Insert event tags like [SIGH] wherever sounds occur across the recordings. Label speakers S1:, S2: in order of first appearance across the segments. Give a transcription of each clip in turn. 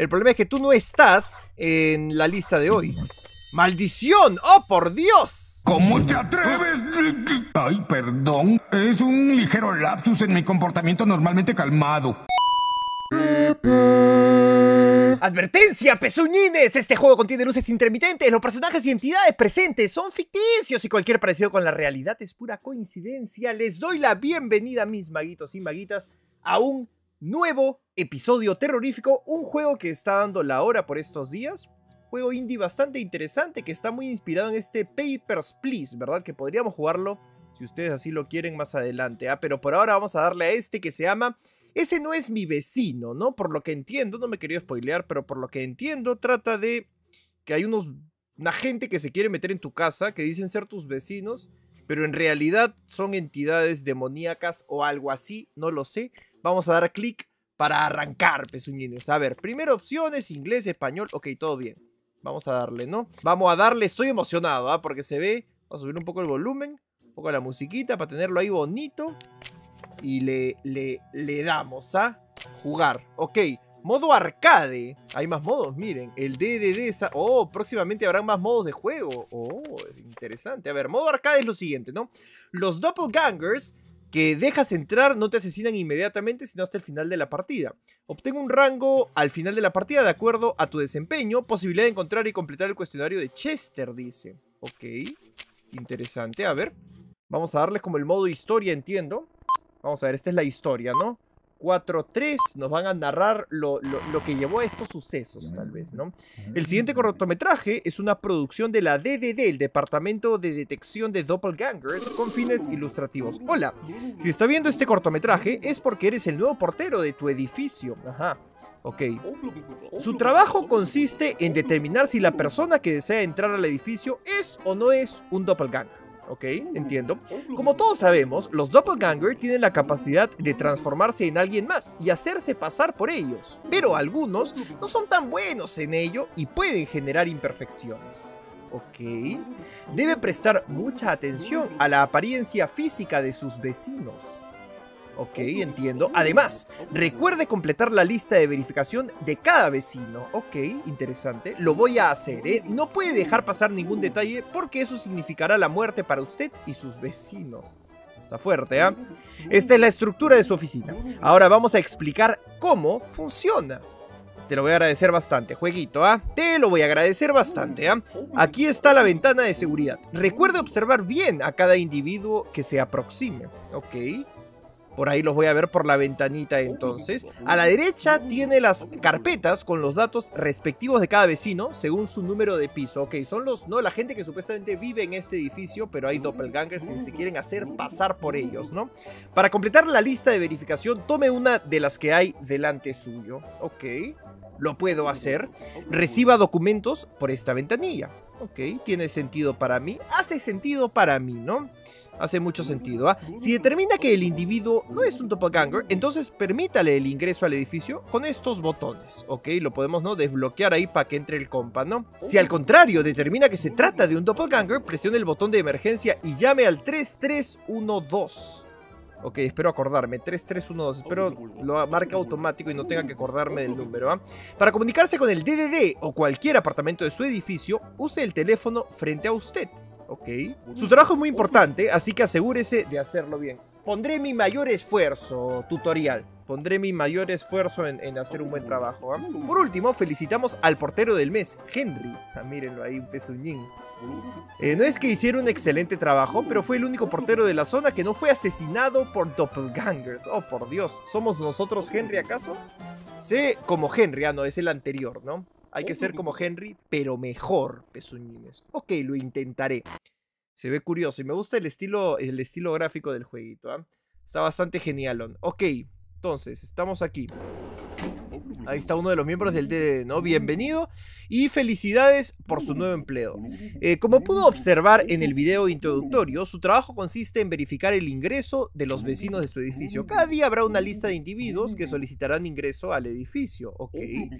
S1: El problema es que tú no estás en la lista de hoy. ¡Maldición! ¡Oh, por Dios! ¿Cómo te atreves? Ay, perdón. Es un ligero lapsus en mi comportamiento normalmente calmado. ¡Advertencia, pezuñines! Este juego contiene luces intermitentes, los personajes y entidades presentes son ficticios y cualquier parecido con la realidad es pura coincidencia. Les doy la bienvenida, mis maguitos y maguitas, a un nuevo episodio terrorífico, un juego que está dando la hora por estos días. Juego indie bastante interesante que está muy inspirado en este Papers, Please, ¿verdad? Que podríamos jugarlo si ustedes así lo quieren más adelante. ¿ah? Pero por ahora vamos a darle a este que se llama Ese no es mi vecino, ¿no? Por lo que entiendo, no me quería spoilear, pero por lo que entiendo trata de que hay unos, una gente que se quiere meter en tu casa, que dicen ser tus vecinos, pero en realidad son entidades demoníacas o algo así, no lo sé. Vamos a dar clic para arrancar, pezuñines. A ver, opción es inglés, español. Ok, todo bien. Vamos a darle, ¿no? Vamos a darle. Estoy emocionado, ¿ah? Porque se ve. Vamos a subir un poco el volumen. Un poco la musiquita para tenerlo ahí bonito. Y le, le, le damos a jugar. Ok. Modo arcade. Hay más modos, miren. El DDD. Oh, próximamente habrán más modos de juego. Oh, interesante. A ver, modo arcade es lo siguiente, ¿no? Los doppelgangers que dejas entrar, no te asesinan inmediatamente, sino hasta el final de la partida. Obtén un rango al final de la partida de acuerdo a tu desempeño, posibilidad de encontrar y completar el cuestionario de Chester, dice. Ok, interesante, a ver. Vamos a darles como el modo historia, entiendo. Vamos a ver, esta es la historia, ¿no? 4-3 nos van a narrar lo, que llevó a estos sucesos, tal vez, ¿no? El siguiente cortometraje es una producción de la DDD, el Departamento de Detección de Doppelgangers, con fines ilustrativos. Hola, si está viendo este cortometraje es porque eres el nuevo portero de tu edificio. Ajá. Ok. Su trabajo consiste en determinar si la persona que desea entrar al edificio es o no es un doppelganger. ¿ok? Entiendo. Como todos sabemos, los doppelganger tienen la capacidad de transformarse en alguien más y hacerse pasar por ellos, pero algunos no son tan buenos en ello y pueden generar imperfecciones. ¿Ok? Debe prestar mucha atención a la apariencia física de sus vecinos Ok, entiendo. Además, recuerde completar la lista de verificación de cada vecino. Ok, interesante. Lo voy a hacer, ¿eh? No puede dejar pasar ningún detalle porque eso significará la muerte para usted y sus vecinos. Está fuerte, ¿eh? Esta es la estructura de su oficina. Ahora vamos a explicar cómo funciona. Te lo voy a agradecer bastante, jueguito, ¿ah? Te lo voy a agradecer bastante, ¿ah? ¿eh? Aquí está la ventana de seguridad. Recuerde observar bien a cada individuo que se aproxime. Ok. Por ahí los voy a ver por la ventanita entonces. A la derecha tiene las carpetas con los datos respectivos de cada vecino según su número de piso. Ok, son los, no, la gente que supuestamente vive en este edificio, pero hay doppelgangers que se quieren hacer pasar por ellos, ¿no? Para completar la lista de verificación, tome una de las que hay delante suyo. Ok, lo puedo hacer. Reciba documentos por esta ventanilla. Ok, tiene sentido para mí. Hace sentido para mí, ¿no? hace mucho sentido. ¿ah? Si determina que el individuo no es un doppelganger, entonces permítale el ingreso al edificio con estos botones, ¿ok? Lo podemos ¿no? desbloquear ahí para que entre el compa, ¿no? Si al contrario determina que se trata de un doppelganger, presione el botón de emergencia y llame al 3312. Ok, espero acordarme. 3312. Espero lo marque automático y no tenga que acordarme del número. ¿ah? Para comunicarse con el DDD o cualquier apartamento de su edificio, use el teléfono frente a usted. Ok. Su trabajo es muy importante, así que asegúrese de hacerlo bien. Pondré mi mayor esfuerzo, tutorial. Pondré mi mayor esfuerzo en, hacer un buen trabajo. ¿ah? Por último, felicitamos al portero del mes, Henry. Ah, mírenlo ahí, un pezuñín. Eh, no es que hiciera un excelente trabajo, pero fue el único portero de la zona que no fue asesinado por doppelgangers. Oh, por Dios. ¿Somos nosotros Henry acaso? Sé como Henry, ah, no, es el anterior, ¿no? Hay que ser como Henry, pero mejor, Pezuñines. Ok, lo intentaré. Se ve curioso y me gusta el estilo, el estilo gráfico del jueguito. ¿ah? Está bastante genial. Ok, entonces, estamos aquí. Ahí está uno de los miembros del DD, ¿no? Bienvenido y felicidades por su nuevo empleo. Eh, como pudo observar en el video introductorio, su trabajo consiste en verificar el ingreso de los vecinos de su edificio. Cada día habrá una lista de individuos que solicitarán ingreso al edificio, ¿ok?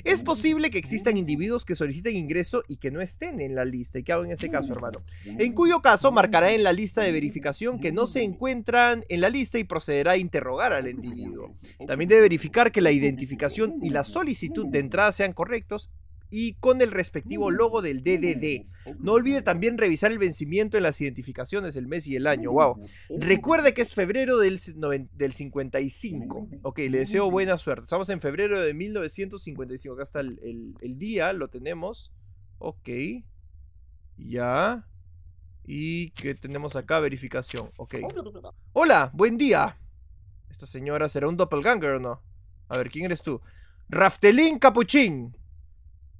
S1: Es posible que existan individuos que soliciten ingreso y que no estén en la lista. ¿Y qué hago en ese caso, hermano? En cuyo caso marcará en la lista de verificación que no se encuentran en la lista y procederá a interrogar al individuo. También debe verificar que la identificación y la solicitud de entrada sean correctos y con el respectivo mm. logo del DDD. Oh, no olvide oh. también revisar el vencimiento en las identificaciones, el mes y el año. Wow. Mm, mm, Recuerde que es febrero del, del 55. Ok, le deseo buena suerte. Estamos en febrero de 1955. Acá está el, el día, lo tenemos. Ok. Ya. ¿Y qué tenemos acá? Verificación. Ok. Hola, buen día. Esta señora será un doppelganger o no? A ver, ¿quién eres tú? Raftelín Capuchín.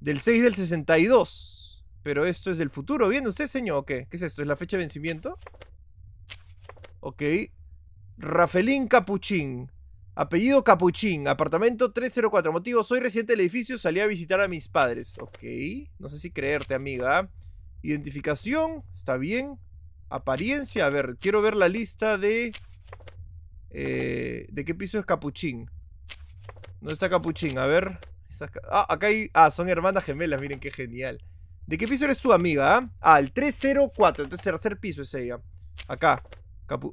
S1: Del 6 del 62. Pero esto es del futuro. ¿Viene usted, señor? ¿O qué? ¿Qué es esto? ¿Es la fecha de vencimiento? Ok. Rafelín Capuchín. Apellido Capuchín, apartamento 304. Motivo, soy residente del edificio, salí a visitar a mis padres. Ok, no sé si creerte, amiga. Identificación, está bien. Apariencia, a ver, quiero ver la lista de... Eh, ¿De qué piso es Capuchín? ¿Dónde está Capuchín? A ver ah, acá hay... Ah, son hermanas gemelas, miren qué genial. ¿De qué piso eres tu amiga? al ah? ah, el 304, entonces el tercer piso es ella. Acá.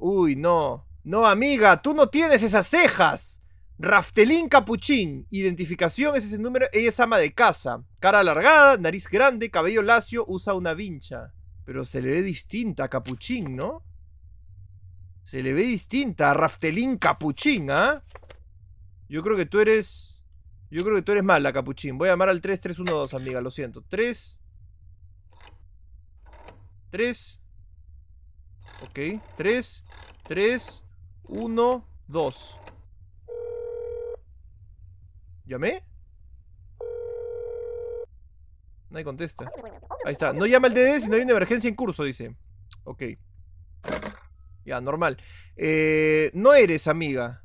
S1: Uy, no. No, amiga, tú no tienes esas cejas. Raftelín Capuchín. Identificación Ese es el número. Ella es ama de casa. Cara alargada, nariz grande, cabello lacio, usa una vincha. Pero se le ve distinta a Capuchín, ¿no? Se le ve distinta a Raftelín Capuchín, ¿ah? Yo creo que tú eres... Yo creo que tú eres mala, Capuchín. Voy a llamar al 3312, amiga, lo siento. 3. 3. Ok, 3. 3. 1. 2. ¿Llamé? hay contesta. Ahí está. No llama al DD si no hay una emergencia en curso, dice. Ok. Ya, normal. Eh, no eres amiga.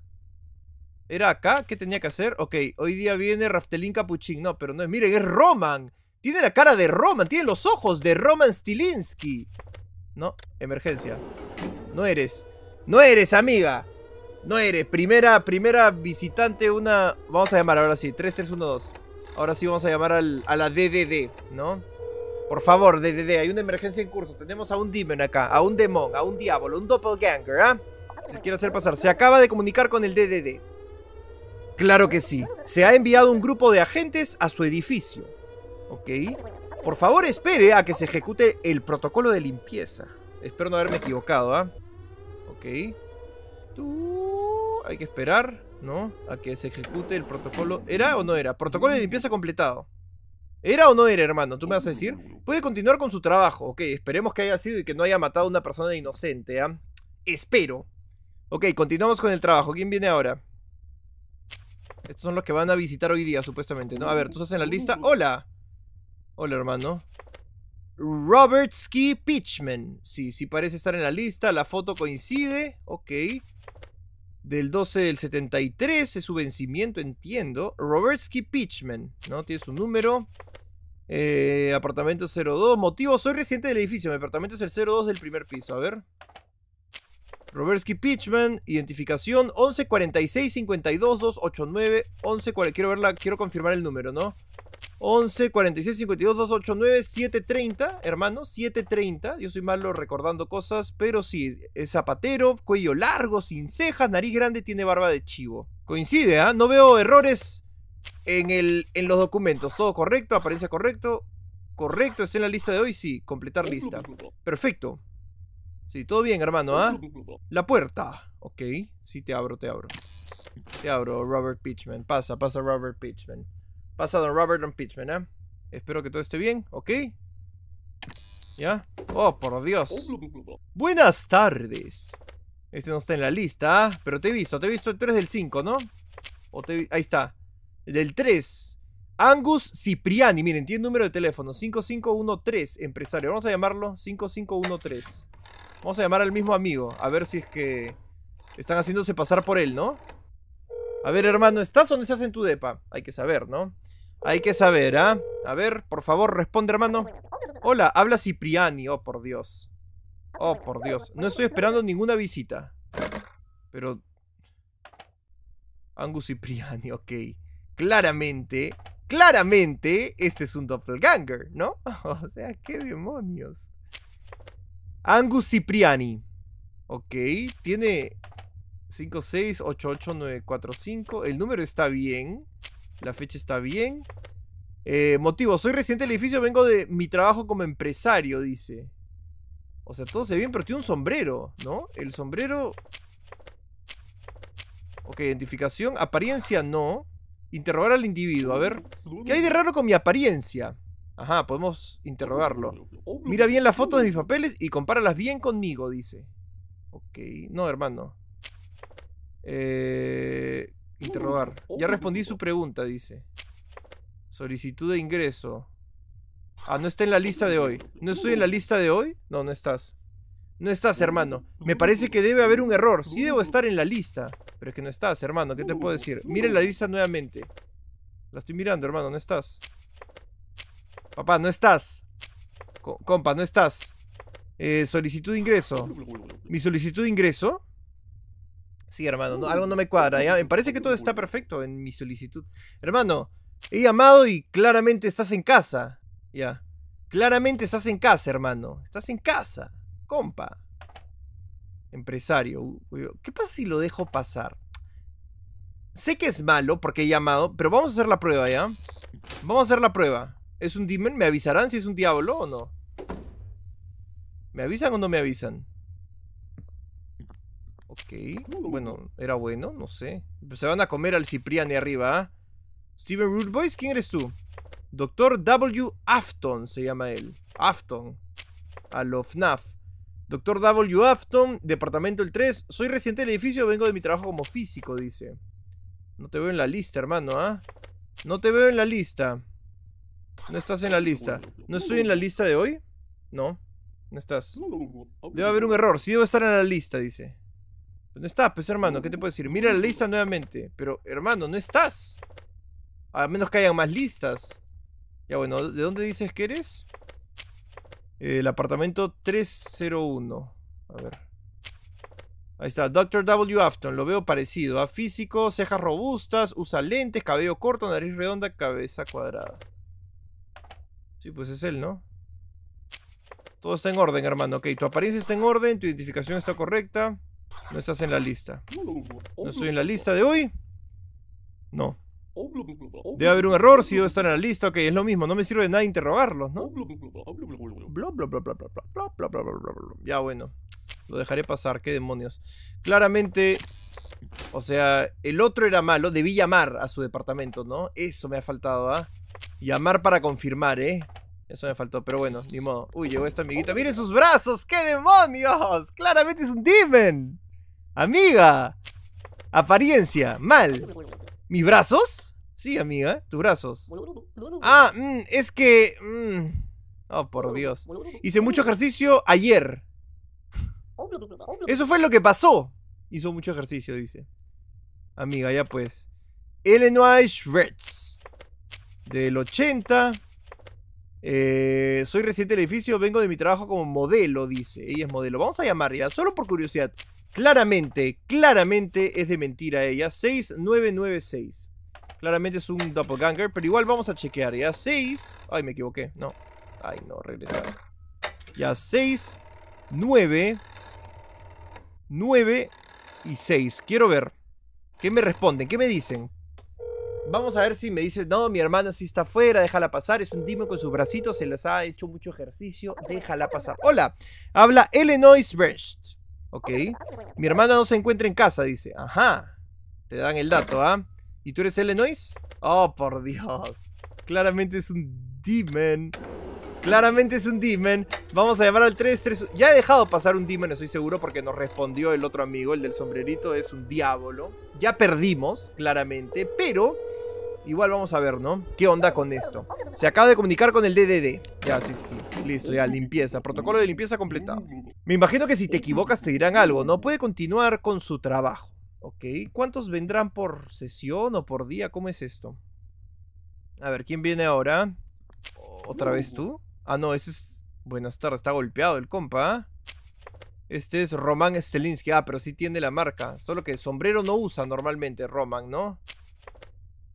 S1: ¿Era acá? ¿Qué tenía que hacer? Ok, hoy día viene Raftelín Capuchín. No, pero no es. Miren, es Roman. Tiene la cara de Roman. Tiene los ojos de Roman Stilinski. No, emergencia. No eres. No eres, amiga. No eres. Primera, primera visitante, una... Vamos a llamar ahora sí. 3312. Ahora sí vamos a llamar a la DDD, ¿no? Por favor, DDD, hay una emergencia en curso. Tenemos a un demon acá, a un demon, a un diablo, un doppelganger, ¿ah? Se quiere hacer pasar. Se acaba de comunicar con el DDD. Claro que sí. Se ha enviado un grupo de agentes a su edificio. Ok. Por favor, espere a que se ejecute el protocolo de limpieza. Espero no haberme equivocado, ¿ah? Ok. Tú... Hay que esperar, ¿no? A que se ejecute el protocolo. ¿Era o no era? Protocolo de limpieza completado. ¿Era o no era, hermano? Tú me vas a decir. Puede continuar con su trabajo. Ok, esperemos que haya sido y que no haya matado a una persona inocente, ¿ah? Espero. Ok, continuamos con el trabajo. ¿Quién viene ahora? Estos son los que van a visitar hoy día, supuestamente, ¿no? A ver, tú estás en la lista. Uh. ¡Hola! Hola, hermano. Robert Ski Pitchman. Sí, sí parece estar en la lista. La foto coincide. Ok. Del 12 del 73 es su vencimiento, entiendo. Robert Pitchman, ¿no? Tiene su número. Eh, apartamento 02. Motivo, soy residente del edificio. Mi apartamento es el 02 del primer piso. A ver. Robersky Pitchman, identificación 1146 52 11, quiero verla, quiero confirmar el número, ¿no? 11 46 730, hermano, 730. Yo soy malo recordando cosas, pero sí, es zapatero, cuello largo, sin cejas, nariz grande, tiene barba de chivo. Coincide, ¿ah? No veo errores en, el, en los documentos. Todo correcto, apariencia correcto. Correcto, está en la lista de hoy, sí, completar lista. Perfecto. Sí, todo bien, hermano, ¿ah? La puerta. Ok, sí te abro, te abro. Te abro, Robert Pitchman. Pasa, pasa Robert Pitchman. Pasa Don Robert Don Pitchman, ¿eh? ¿ah? Espero que todo esté bien, ¿ok? ¿Ya? Oh, por Dios. Buenas tardes. Este no está en la lista, ¿ah? Pero te he visto, te he visto. el 3 del 5, ¿no? Ahí está. Del 3. Angus Cipriani. Miren, tiene número de teléfono. 5513, empresario. Vamos a llamarlo 5513. Vamos a llamar al mismo amigo, a ver si es que están haciéndose pasar por él, ¿no? A ver, hermano, ¿estás o no estás en tu depa? Hay que saber, ¿no? Hay que saber, ¿ah? A ver, por favor, responde, hermano. Hola, habla Cipriani, oh, por Dios. Oh, por Dios. No estoy esperando ninguna visita. Pero... Angus Cipriani, ok. Claramente, claramente, este es un doppelganger, ¿no? [LAUGHS] O sea, qué demonios. Angus Cipriani. Ok, tiene 5688945. El número está bien. La fecha está bien. Eh, motivo, soy reciente del edificio, vengo de mi trabajo como empresario, dice. O sea, todo se ve bien, pero tiene un sombrero, ¿no? El sombrero... Ok, identificación, apariencia no. Interrogar al individuo, a ver. ¿Qué hay de raro con mi apariencia? Ajá, podemos interrogarlo. Mira bien las fotos de mis papeles y compáralas bien conmigo, dice. Ok, no, hermano. Eh, interrogar. Ya respondí su pregunta, dice. Solicitud de ingreso. Ah, no está en la lista de hoy. ¿No estoy en la lista de hoy? No, no estás. No estás, hermano. Me parece que debe haber un error. Sí debo estar en la lista. Pero es que no estás, hermano. ¿Qué te puedo decir? Mira la lista nuevamente. La estoy mirando, hermano. No estás. Papá, no estás. compa, no estás. Eh, solicitud de ingreso. ¿Mi solicitud de ingreso? Sí, hermano, algo no me cuadra. me parece que todo está perfecto en mi solicitud. Hermano, he llamado y claramente estás en casa. Ya. Claramente estás en casa, hermano. Estás en casa. Compa. Empresario. ¿Qué pasa si lo dejo pasar? Sé que es malo porque he llamado, pero vamos a hacer la prueba, ¿ya? Vamos a hacer la prueba. ¿Es un demon? ¿Me avisarán si es un diablo o no? ¿Me avisan o no me avisan? Ok, uh. bueno, era bueno, no sé. Se van a comer al Cipriani arriba, ¿ah? Steven Rootboys, ¿quién eres tú? Doctor W. Afton se llama él. Afton. A lo FNAF. Doctor W. Afton, departamento el 3. Soy reciente del edificio, vengo de mi trabajo como físico, dice. No te veo en la lista, hermano, ¿ah? No te veo en la lista. No estás en la lista. ¿No estoy en la lista de hoy? No. No estás. Debe haber un error. Sí debo estar en la lista, dice. ¿Dónde estás, pues, hermano? ¿Qué te puedo decir? Mira la lista nuevamente. Pero, hermano, no estás. A menos que haya más listas. Ya, bueno. ¿De dónde dices que eres? el apartamento 301. A ver. Ahí está, Dr. W. Afton, lo veo parecido. A físico, cejas robustas, usa lentes, cabello corto, nariz redonda, cabeza cuadrada. Sí, pues es él, ¿no? Todo está en orden, hermano. Ok, tu apariencia está en orden, tu identificación está correcta. No estás en la lista. No estoy en la lista de hoy. No. Debe haber un error si debo estar en la lista. Ok, es lo mismo. No me sirve de nada interrogarlos, ¿no? Ya, bueno. Lo dejaré pasar. Qué demonios. Claramente... O sea, el otro era malo. Debí llamar a su departamento, ¿no? Eso me ha faltado, ¿ah? Llamar para confirmar, ¿eh? Eso me faltó, pero bueno, ni modo. Uy, llegó esta amiguita. ¡Miren sus brazos! ¡Qué demonios! Claramente es un demon. Amiga. Apariencia. Mal. ¿Mis brazos? Sí, amiga. Tus brazos. Ah, mm, es que... Mm, oh, por Dios. Hice mucho ejercicio ayer. Eso fue lo que pasó. Hizo mucho ejercicio, dice. Amiga, ya pues. Illinois Ritz del 80. Eh, soy reciente del edificio, vengo de mi trabajo como modelo, dice. Ella es modelo. Vamos a llamar ya, solo por curiosidad. Claramente, claramente es de mentira ella. 6996. Claramente es un doppelganger, pero igual vamos a chequear. Ya 6. Ay, me equivoqué. No. Ay, no, regresar. Ya 6, 9, 9 y 6. Quiero ver. ¿Qué me responden? ¿Qué me dicen? Vamos a ver si me dice, no, mi hermana sí está afuera, déjala pasar. Es un demon con sus bracitos, se les ha hecho mucho ejercicio, déjala pasar. Hola, habla Illinois best Ok. Mi hermana no se encuentra en casa, dice. Ajá. Te dan el dato, ¿ah? ¿Y tú eres Illinois? Oh, por Dios. Claramente es un demon. Claramente es un demon. Vamos a llamar al 331. Ya he dejado pasar un demon, estoy seguro, porque nos respondió el otro amigo, el del sombrerito, es un diablo. Ya perdimos, claramente, pero igual vamos a ver, ¿no? ¿Qué onda con esto? Se acaba de comunicar con el DDD. Ya, sí, sí, listo, ya, limpieza. Protocolo de limpieza completado. Me imagino que si te equivocas te dirán algo, ¿no? Puede continuar con su trabajo. Ok, ¿cuántos vendrán por sesión o por día? ¿Cómo es esto? A ver, ¿quién viene ahora? ¿Otra vez tú? Ah, no, ese es... Buenas tardes, está golpeado el compa, Este es Roman Stelinski. Ah, pero sí tiene la marca. Solo que sombrero no usa normalmente Roman, ¿no?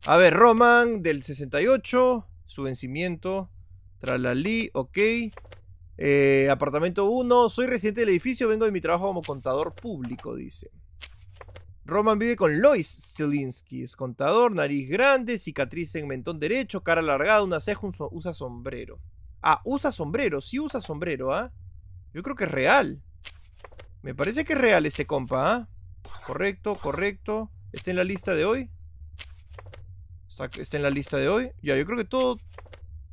S1: A ver, Roman del 68. Su vencimiento. Tralali, ok. Eh, apartamento 1. Soy residente del edificio. Vengo de mi trabajo como contador público, dice. Roman vive con Lois Stelinski. Es contador, nariz grande, cicatriz en mentón derecho, cara alargada, una ceja, un usa sombrero. Ah, usa sombrero. Sí usa sombrero, ¿ah? Yo creo que es real. Me parece que es real este compa, ¿ah? Correcto, correcto. ¿Está en la lista de hoy? Está, está en la lista de hoy. Ya, yo creo que todo,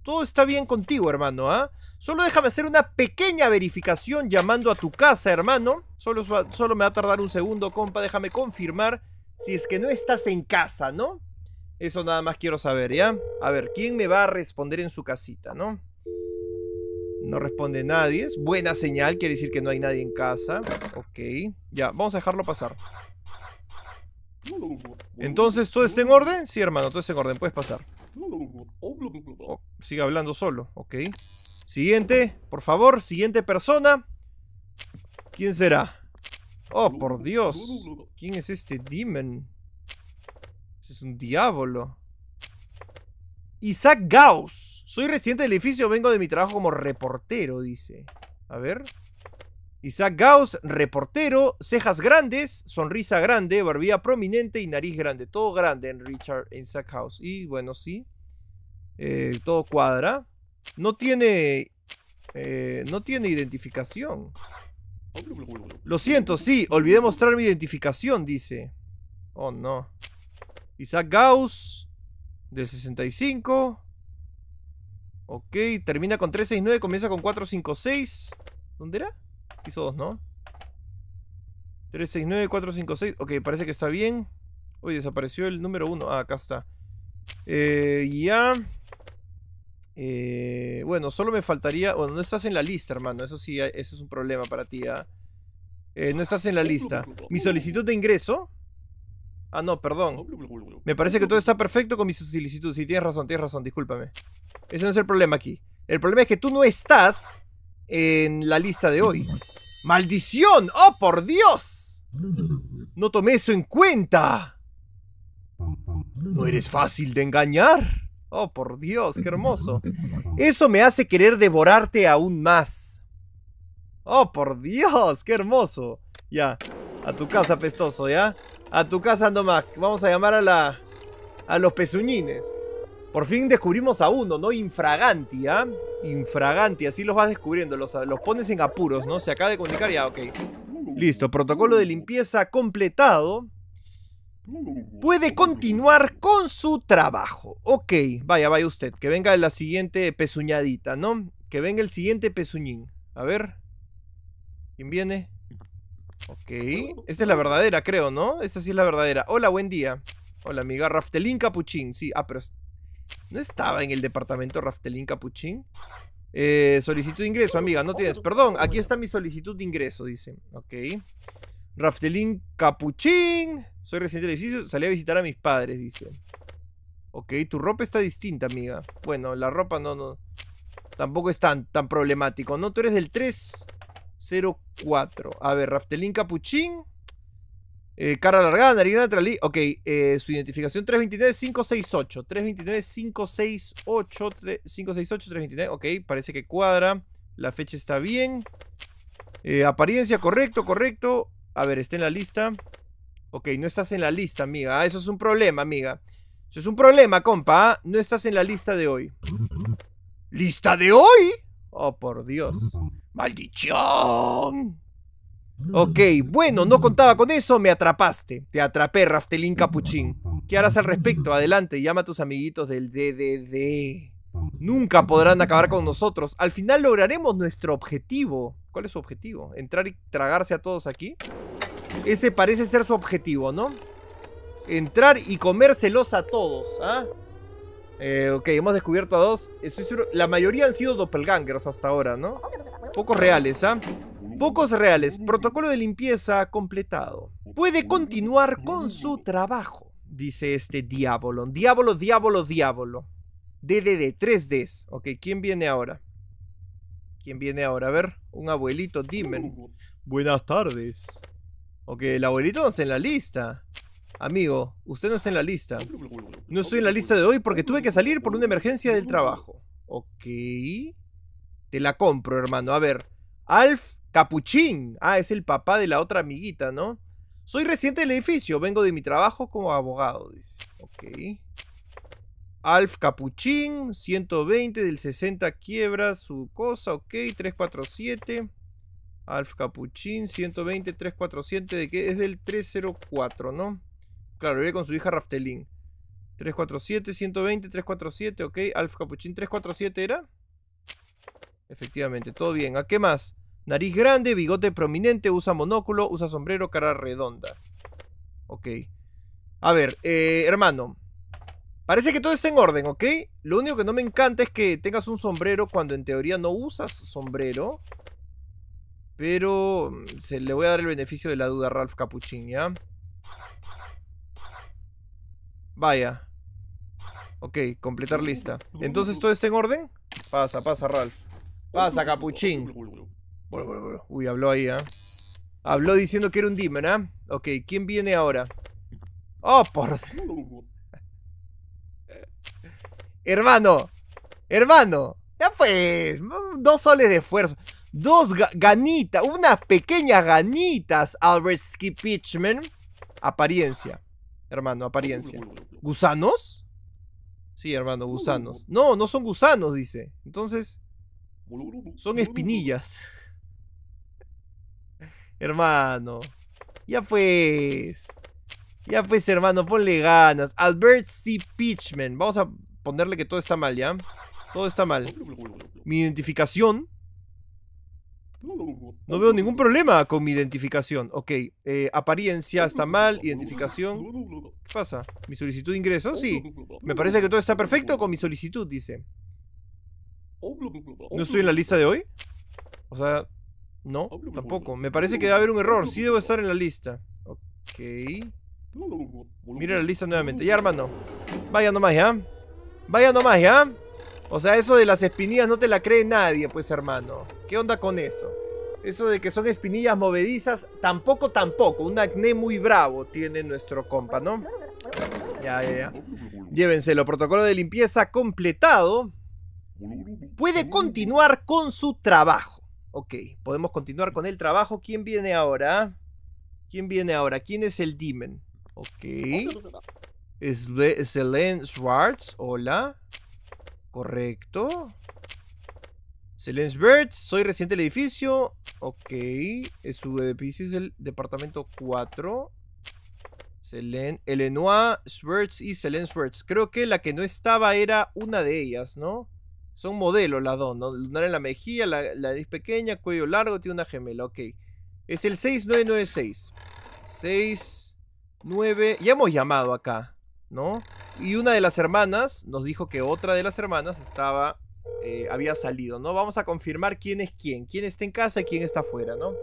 S1: todo está bien contigo, hermano, ¿ah? Solo déjame hacer una pequeña verificación llamando a tu casa, hermano. Solo, solo me va a tardar un segundo, compa. Déjame confirmar si es que no estás en casa, ¿no? Eso nada más quiero saber, ¿ya? A ver, ¿quién me va a responder en su casita, no? No responde nadie. Es buena señal, quiere decir que no hay nadie en casa. Ok. Ya, vamos a dejarlo pasar. Entonces, ¿todo está en orden? Sí, hermano, todo está en orden. Puedes pasar. Oh, sigue hablando solo. Ok. Siguiente, por favor. Siguiente persona. ¿Quién será? Oh, por Dios. ¿Quién es este demon? Este es un diablo. Isaac Gauss. Soy residente del edificio, vengo de mi trabajo como reportero, dice. A ver. Isaac Gauss, reportero, cejas grandes, sonrisa grande, barbilla prominente y nariz grande. Todo grande en Richard en Isaac Gauss. Y bueno, sí. Eh, todo cuadra. No tiene. Eh, no tiene identificación. Lo siento, sí, olvidé mostrar mi identificación, dice. Oh no. Isaac Gauss, De 65. Ok, termina con 369, comienza con 456. ¿Dónde era? Piso 2, ¿no? 369, 456. Ok, parece que está bien. Uy, desapareció el número 1. Ah, acá está. Eh, ya. Eh, bueno, solo me faltaría. Bueno, no estás en la lista, hermano. Eso sí, eh, eso es un problema para ti. ¿ah? ¿eh? no estás en la lista. Mi solicitud de ingreso. Ah, no, perdón. Me parece que todo está perfecto con mi solicitud. Sí, tienes razón, tienes razón, discúlpame. Ese no es el problema aquí. El problema es que tú no estás en la lista de hoy. ¡Maldición! ¡Oh, por Dios! No tomé eso en cuenta. No eres fácil de engañar. Oh, por Dios, qué hermoso. Eso me hace querer devorarte aún más. Oh, por Dios, qué hermoso. Ya, a tu casa, pestoso, ¿ya? A tu casa nomás. Vamos a llamar a la... A los pezuñines. Por fin descubrimos a uno, ¿no? Infraganti, ¿ah? Infraganti, así los vas descubriendo, los, los pones en apuros, ¿no? Se acaba de comunicar ya, ok. Listo, protocolo de limpieza completado. Puede continuar con su trabajo. Ok, vaya, vaya usted. Que venga la siguiente pezuñadita, ¿no? Que venga el siguiente pezuñín. A ver. ¿Quién viene? Ok. Esta es la verdadera, creo, ¿no? Esta sí es la verdadera. Hola, buen día. Hola, amiga. Raftelín Capuchín. Sí, ah, pero ¿No estaba en el departamento Raftelín Capuchín? Eh, solicitud de ingreso, amiga, no tienes. Perdón, aquí está mi solicitud de ingreso, dice. Ok. Raftelín Capuchín. Soy residente del edificio, salí a visitar a mis padres, dice. Ok, tu ropa está distinta, amiga. Bueno, la ropa no, no. Tampoco es tan, tan problemático, ¿no? Tú eres del 304. A ver, Raftelín Capuchín. Eh, cara alargada, nariz natural. Ok, eh, su identificación 329-568. 329-568. 568-329. Ok, parece que cuadra. La fecha está bien. Eh, apariencia, correcto, correcto. A ver, está en la lista. Ok, no estás en la lista, amiga. Ah, eso es un problema, amiga. Eso es un problema, compa. ¿ah? No estás en la lista de hoy. ¿Lista de hoy? Oh, por Dios. Maldición. Ok, bueno, no contaba con eso, me atrapaste. Te atrapé, Raftelín Capuchín. ¿Qué harás al respecto? Adelante, llama a tus amiguitos del DDD. Nunca podrán acabar con nosotros. Al final lograremos nuestro objetivo. ¿Cuál es su objetivo? ¿Entrar y tragarse a todos aquí? Ese parece ser su objetivo, ¿no? Entrar y comérselos a todos, ¿ah? Eh, ok, hemos descubierto a dos. La mayoría han sido doppelgangers hasta ahora, ¿no? Pocos reales, ¿ah? Pocos reales, protocolo de limpieza completado. Puede continuar con su trabajo, dice este diablo. Diablo, diablo, diablo. DDD, 3Ds. Ok, ¿quién viene ahora? ¿Quién viene ahora? A ver, un abuelito, Dimen. Buenas tardes. Ok, el abuelito no está en la lista. Amigo, usted no está en la lista. No estoy en la lista de hoy porque tuve que salir por una emergencia del trabajo. Ok. Te la compro, hermano. A ver. Alf Capuchín. Ah, es el papá de la otra amiguita, ¿no? Soy reciente del edificio, vengo de mi trabajo como abogado, dice. Ok. Alf Capuchín, 120 del 60 quiebra su cosa, ok, 347. Alf Capuchín, 120, 347, ¿de qué? Es del 304, ¿no? Claro, vive con su hija Raftelín. 347, 120, 347, ok. Alf Capuchín, 347 era. Efectivamente, todo bien. ¿A qué más? Nariz grande, bigote prominente, usa monóculo, usa sombrero, cara redonda. Ok. A ver, eh, hermano. Parece que todo está en orden, ¿ok? Lo único que no me encanta es que tengas un sombrero cuando en teoría no usas sombrero. Pero mm, se le voy a dar el beneficio de la duda a Ralph Capuchín, ¿ya? Vaya. Ok, completar lista. Entonces todo está en orden. Pasa, pasa, Ralph. Pasa, Capuchín. Uy, habló ahí, ¿eh? Habló diciendo que era un demon, ¿eh? Ok, ¿quién viene ahora? ¡Oh, por... [LAUGHS] hermano, hermano. Ya pues, dos soles de esfuerzo. Dos ganitas, unas pequeñas ganitas, Albert Pitchman Apariencia, hermano, apariencia. ¿Gusanos? Sí, hermano, gusanos. No, no son gusanos, dice. Entonces, son espinillas. Hermano. Ya pues. Ya pues, hermano, ponle ganas. Albert C. Peachman. Vamos a ponerle que todo está mal, ¿ya? Todo está mal. Mi identificación. No veo ningún problema con mi identificación. Ok, eh, apariencia está mal, identificación. ¿Qué pasa? ¿Mi solicitud de ingreso? Sí. Me parece que todo está perfecto con mi solicitud, dice. ¿No estoy en la lista de hoy? O sea, no, tampoco. Me parece que debe haber un error. Sí debo estar en la lista. Ok. Mira la lista nuevamente. Ya, hermano. Vaya nomás, ¿ya? Vaya nomás, ¿ya? O sea, eso de las espinillas no te la cree nadie, pues, hermano. ¿Qué onda con eso? Eso de que son espinillas movedizas, tampoco, tampoco. Un acné muy bravo tiene nuestro compa, ¿no? Ya, ya, ya. Llévenselo. Protocolo de limpieza completado. Puede continuar con su trabajo. Ok, podemos continuar con el trabajo. ¿Quién viene ahora? ¿Quién viene ahora? ¿Quién es el Demon? Ok. Es Selene Schwartz. Hola. Correcto. Selene Schwartz. Soy reciente del edificio. Ok. Es su edificio es el departamento 4. Selene. Elenoir Schwartz y Selene Schwartz. Creo que la que no estaba era una de ellas, ¿no? Son modelos las dos, ¿no? Lunar en la mejilla, la, nariz pequeña, cuello largo, tiene una gemela, ok. Es el 6996. 6, Ya hemos llamado acá, ¿no? Y una de las hermanas nos dijo que otra de las hermanas estaba... Eh, había salido, ¿no? Vamos a confirmar quién es quién. Quién está en casa y quién está afuera, ¿no?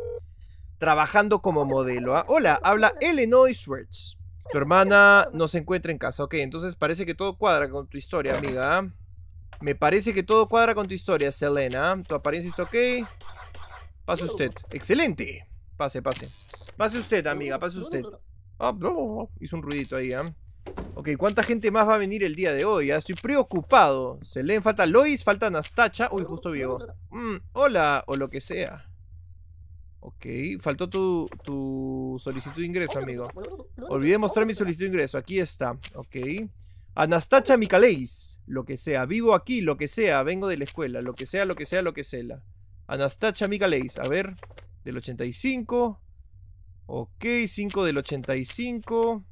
S1: Trabajando como modelo. ¿ah? Hola, habla Illinois Schwartz. Tu hermana no se encuentra en casa. Ok, entonces parece que todo cuadra con tu historia, amiga. ¿ah? Me parece que todo cuadra con tu historia, Selena. Tu apariencia está ok. Pase usted. ¡Excelente! Pase, pase. Pase usted, amiga, pase usted. Ah, hizo un ruidito ahí, ¿eh? Ok, ¿cuánta gente más va a venir el día de hoy? Ah, estoy preocupado. Selena, falta Lois, falta Nastacha. Uy, justo vivo mm, hola, o lo que sea. Ok, faltó tu, tu solicitud de ingreso, amigo. Olvidé mostrar mi solicitud de ingreso. Aquí está. Ok. Anastacha Mikaleis lo que sea, vivo aquí, lo que sea, vengo de la escuela, lo que sea, lo que sea, lo que sea. Anastasia Mikaleis a ver, del 85. Ok, 5 del 85.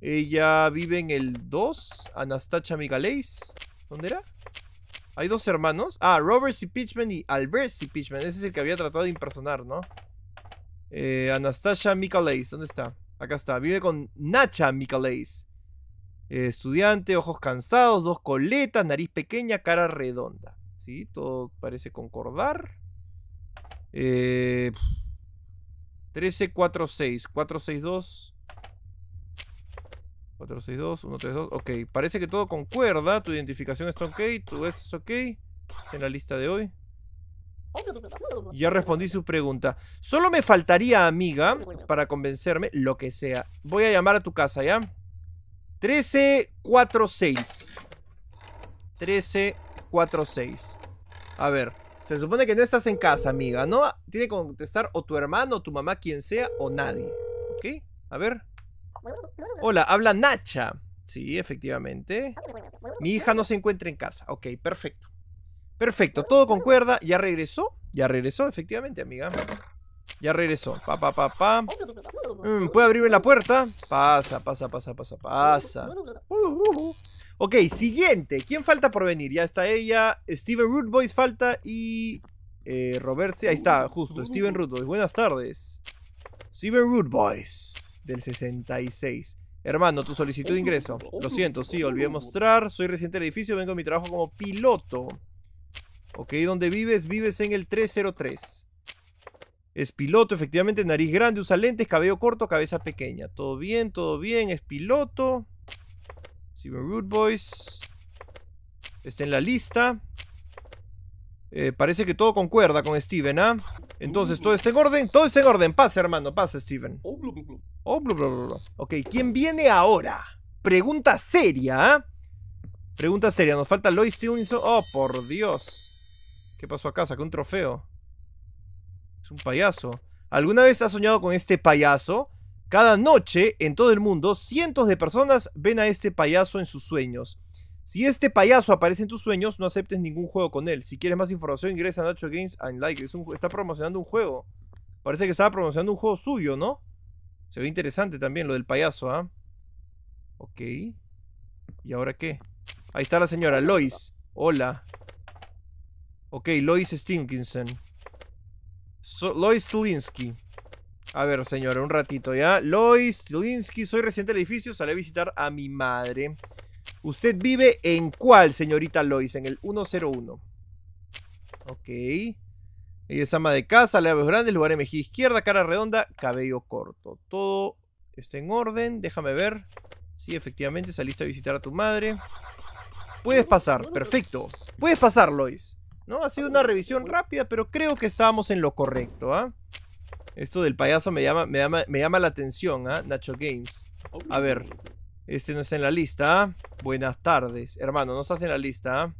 S1: Ella vive en el 2. Anastacha Mikaleis ¿Dónde era? Hay dos hermanos. Ah, Robert C. Pitchman y Albert C. Pitchman. Ese es el que había tratado de impersonar, ¿no? Eh, Anastasia ¿Dónde está? Acá está. Vive con Nacha Mikaleis eh, estudiante, ojos cansados, dos coletas, nariz pequeña, cara redonda. ¿Sí? Todo parece concordar. Eh, 13, 4, 6. 4, 6, Ok, parece que todo concuerda. Tu identificación está ok. Tu es ok. En la lista de hoy. Ya respondí su pregunta. Solo me faltaría, amiga, para convencerme, lo que sea. Voy a llamar a tu casa, ¿ya? 13, cuatro, seis cuatro, seis A ver. Se supone que no estás en casa, amiga, ¿no? Tiene que contestar o tu hermano, o tu mamá, quien sea, o nadie. ¿Ok? A ver. Hola, habla Nacha. Sí, efectivamente. Mi hija no se encuentra en casa. Ok, perfecto. Perfecto, todo concuerda. ¿Ya regresó? Ya regresó, efectivamente, amiga. Ya regresó. Pa, pa, mm, ¿Puede abrirme la puerta? Pasa, pasa, pasa, pasa, pasa. Ok, siguiente. ¿Quién falta por venir? Ya está ella. Steven Rootboys falta y... Eh, Robert... ahí está, justo. Steven Rootboys. Buenas tardes. Steven Rootboys. Del 66. Hermano, tu solicitud de ingreso. Lo siento, sí, olvidé mostrar. Soy reciente del edificio, vengo a mi trabajo como piloto. Ok, ¿dónde vives? Vives en el 303. Es piloto, efectivamente, nariz grande, usa lentes, cabello corto, cabeza pequeña. Todo bien, todo bien, es piloto. Steven Root Boys. Está en la lista. Eh, parece que todo concuerda con Steven, ¿ah? Entonces, ¿todo está en orden? Todo está en orden. pase hermano, pase Steven. Oh, oh, ok, ¿quién viene ahora? Pregunta seria, ¿ah? Pregunta seria. Nos falta Lois Stevenson. Oh, por Dios. ¿Qué pasó acá? Sacó un trofeo un payaso. ¿Alguna vez has soñado con este payaso? Cada noche, en todo el mundo, cientos de personas ven a este payaso en sus sueños. Si este payaso aparece en tus sueños, no aceptes ningún juego con él. Si quieres más información, ingresa a Nacho Games and Like. está promocionando un juego. Parece que estaba promocionando un juego suyo, ¿no? Se ve interesante también lo del payaso, ¿ah? Ok. ¿Y ahora qué? Ahí está la señora, Lois. Hola. Ok, Lois Stinkinson. Lois Linsky. A ver, señora, un ratito ya. Lois soy reciente del edificio, salí a visitar a mi madre. ¿Usted vive en cuál, señorita Lois? En el 101. Ok. Ella es ama de casa, leves grandes, lugar de mejilla izquierda, cara redonda, cabello corto. Todo está en orden. Déjame ver. Sí, efectivamente, saliste a visitar a tu madre. Puedes pasar, perfecto. Puedes pasar, Lois. ¿no? Ha sido una revisión rápida, pero creo que estábamos en lo correcto, ¿ah? Esto del payaso me llama, me la atención, ¿ah? Nacho Games. A ver, este no está en la lista, ¿ah? Buenas tardes. Hermano, no estás en la lista, ¿ah?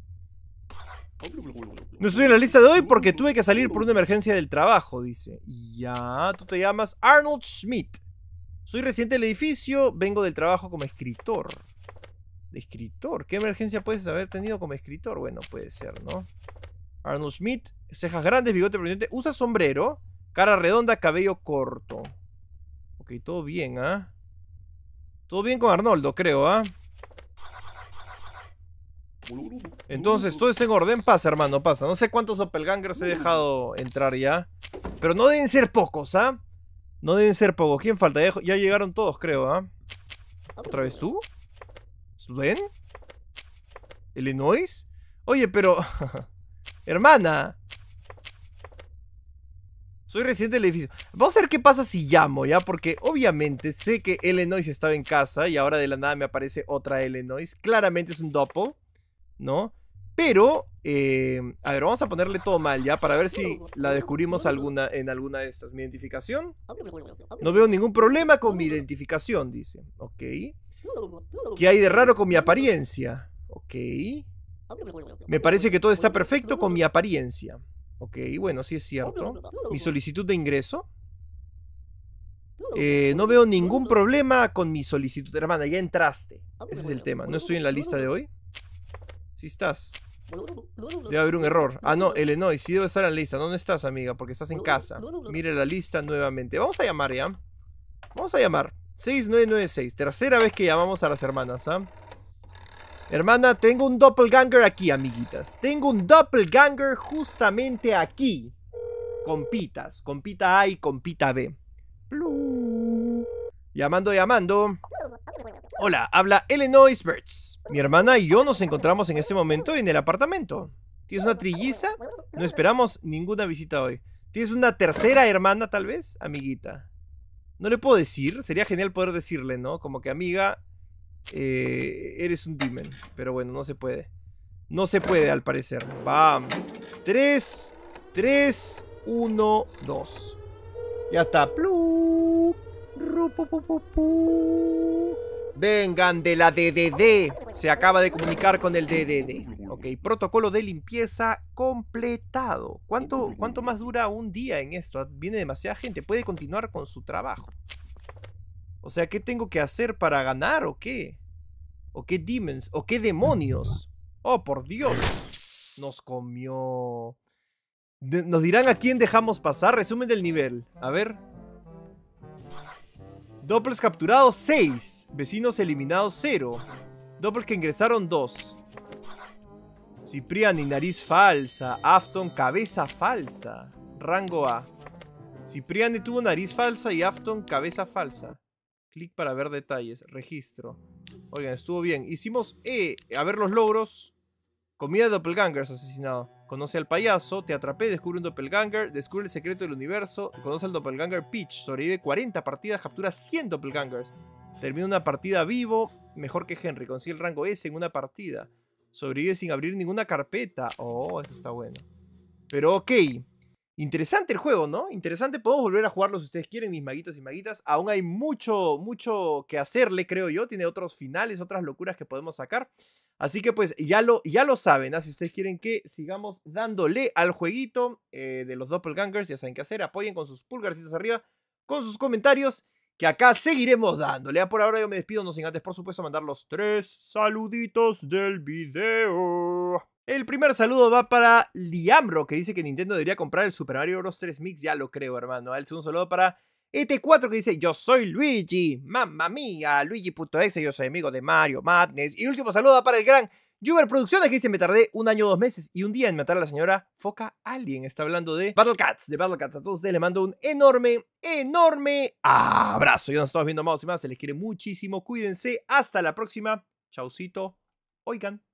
S1: No estoy en la lista de hoy porque tuve que salir por una emergencia del trabajo, dice. Ya, tú te llamas Arnold Schmidt. Soy residente del edificio, vengo del trabajo como escritor. ¿De escritor? ¿Qué emergencia puedes haber tenido como escritor? Bueno, puede ser, ¿no? Arnold Schmidt, cejas grandes, bigote prominente, usa sombrero, cara redonda, cabello corto. Ok, todo bien, ¿ah? ¿eh? Todo bien con Arnoldo, creo, ¿ah? Entonces, todo está en orden. Pasa, hermano, pasa. No sé cuántos Opelgangers he dejado entrar ya. Pero no deben ser pocos, ¿ah? No deben ser pocos. ¿Quién falta? Ya llegaron todos, creo, ¿ah? ¿Otra vez tú? ¿Sven? ¿Illinois? Oye, pero... [LAUGHS] Hermana. Soy residente del edificio. Vamos a ver qué pasa si llamo, ¿ya? Porque obviamente sé que Elenois estaba en casa y ahora de la nada me aparece otra Elenois. Claramente es un Dopo ¿no? Pero, eh, a ver, vamos a ponerle todo mal ya para ver si la descubrimos alguna, en alguna de estas. Mi identificación. No veo ningún problema con mi identificación, dice. Ok. ¿Qué hay de raro con mi apariencia? Ok. Me parece que todo está perfecto con mi apariencia. Ok, bueno, sí es cierto. Mi solicitud de ingreso. Eh, no veo ningún problema con mi solicitud. Hermana, ya entraste. Ese es el tema. ¿No estoy en la lista de hoy? Sí estás. Debe haber un error. Ah, no, Elenoy, si debe estar en la lista. ¿Dónde estás, amiga, porque estás en casa. Mire la lista nuevamente. Vamos a llamar ya. Vamos a llamar. 6996. Tercera vez que llamamos a las hermanas, ¿ah? Hermana, tengo un doppelganger aquí, amiguitas. Tengo un doppelganger justamente aquí. Compitas. Compita A y compita B. Llamando, llamando. Hola, habla Illinois Birds. Mi hermana y yo nos encontramos en este momento en el apartamento. ¿Tienes una trilliza? No esperamos ninguna visita hoy. ¿Tienes una tercera hermana, tal vez? Amiguita. No le puedo decir. Sería genial poder decirle, ¿no? Como que, amiga, eh, eres un demon. Pero bueno, no se puede. No se puede, al parecer. Vamos. 3, 3, 1, 2. Ya está. Vengan de la DDD. Se acaba de comunicar con el DDD. Ok, protocolo de limpieza completado. ¿Cuánto, ¿Cuánto más dura un día en esto? Viene demasiada gente. Puede continuar con su trabajo. O sea, ¿qué tengo que hacer para ganar o qué? ¿O qué demons? ¿O qué demonios? Oh, por Dios. Nos comió. nos dirán a quién dejamos pasar. Resumen del nivel. A ver. Doppels capturados 6. Vecinos eliminados 0. Doppels que ingresaron 2. Cipriani, nariz falsa. Afton, cabeza falsa. Rango A. Cipriani tuvo nariz falsa y Afton, cabeza falsa. Clic para ver detalles. Registro. Oigan, estuvo bien. Hicimos E. A ver los logros. Comida de doppelgangers asesinado. Conoce al payaso, te atrapé, descubre un doppelganger, descubre el secreto del universo, conoce al doppelganger Peach, sobrevive 40 partidas, captura 100 doppelgangers, termina una partida vivo, mejor que Henry, consigue el rango S en una partida, sobrevive sin abrir ninguna carpeta. Oh, eso está bueno. Pero ok, Interesante el juego, ¿no? Interesante, podemos volver a jugarlo si ustedes quieren, mis maguitas y maguitas. Aún hay mucho, mucho que hacerle, creo yo. Tiene otros finales, otras locuras que podemos sacar. Así que pues ya lo, ya lo saben, ¿no? ¿ah? si ustedes quieren que sigamos dándole al jueguito eh, de los doppelgangers, ya saben qué hacer. Apoyen con sus pulgarcitos arriba, con sus comentarios, que acá seguiremos dándole. Por ahora yo me despido, no sin antes, por supuesto, mandar los tres saluditos del video. El primer saludo va para Liamro, que dice que Nintendo debería comprar el Super Mario Bros. 3 Mix. Ya lo creo, hermano. El segundo saludo para ET4, que dice: Yo soy Luigi, mamma mía, Luigi.exe, yo soy amigo de Mario Madness. Y último saludo va para el gran Juber Producciones que dice, me tardé un año, dos meses y un día en matar a la señora Foca Alien. Está hablando de Battle Cats, de Battle Cats. A todos ustedes les mando un enorme, enorme abrazo. Ya nos estamos viendo más y más. Se les quiere muchísimo. Cuídense. Hasta la próxima. Chaucito. Oigan.